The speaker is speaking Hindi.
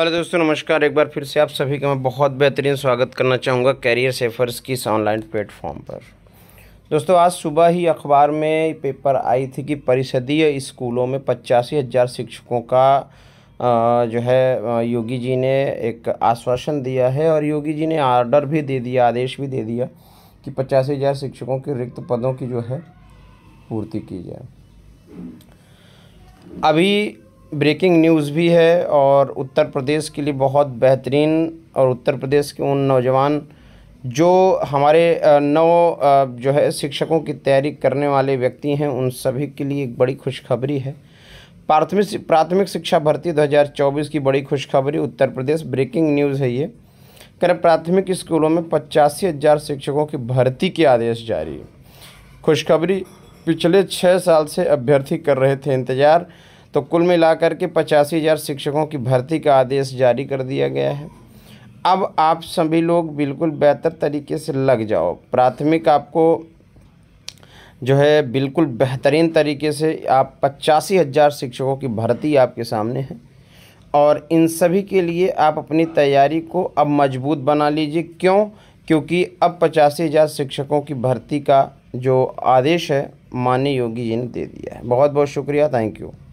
हेलो दोस्तों नमस्कार एक बार फिर से आप सभी का मैं बहुत बेहतरीन स्वागत करना चाहूँगा कैरियर सेफर्स की इस ऑनलाइन प्लेटफॉर्म पर दोस्तों आज सुबह ही अखबार में पेपर आई थी कि परिषदीय स्कूलों में पचासी हज़ार शिक्षकों का जो है योगी जी ने एक आश्वासन दिया है और योगी जी ने आर्डर भी दे दिया आदेश भी दे दिया कि पचासी हज़ार शिक्षकों के रिक्त पदों की जो है पूर्ति की जाए अभी ब्रेकिंग न्यूज़ भी है और उत्तर प्रदेश के लिए बहुत बेहतरीन और उत्तर प्रदेश के उन नौजवान जो हमारे नौ जो है शिक्षकों की तैयारी करने वाले व्यक्ति हैं उन सभी के लिए एक बड़ी खुशखबरी है प्राथमिक प्राथमिक शिक्षा भर्ती 2024 की बड़ी खुशखबरी उत्तर प्रदेश ब्रेकिंग न्यूज़ है ये करें प्राथमिक स्कूलों में पचासी हज़ार शिक्षकों की भर्ती के आदेश जारी खुशखबरी पिछले छः साल से अभ्यर्थी कर रहे थे इंतज़ार तो कुल मिलाकर के पचासी हज़ार शिक्षकों की भर्ती का आदेश जारी कर दिया गया है अब आप सभी लोग बिल्कुल बेहतर तरीके से लग जाओ प्राथमिक आपको जो है बिल्कुल बेहतरीन तरीके से आप पचासी हज़ार शिक्षकों की भर्ती आपके सामने है और इन सभी के लिए आप अपनी तैयारी को अब मजबूत बना लीजिए क्यों क्योंकि अब पचासी हज़ार शिक्षकों की भर्ती का जो आदेश है माननीय योगी जी ने दे दिया है बहुत बहुत शुक्रिया थैंक यू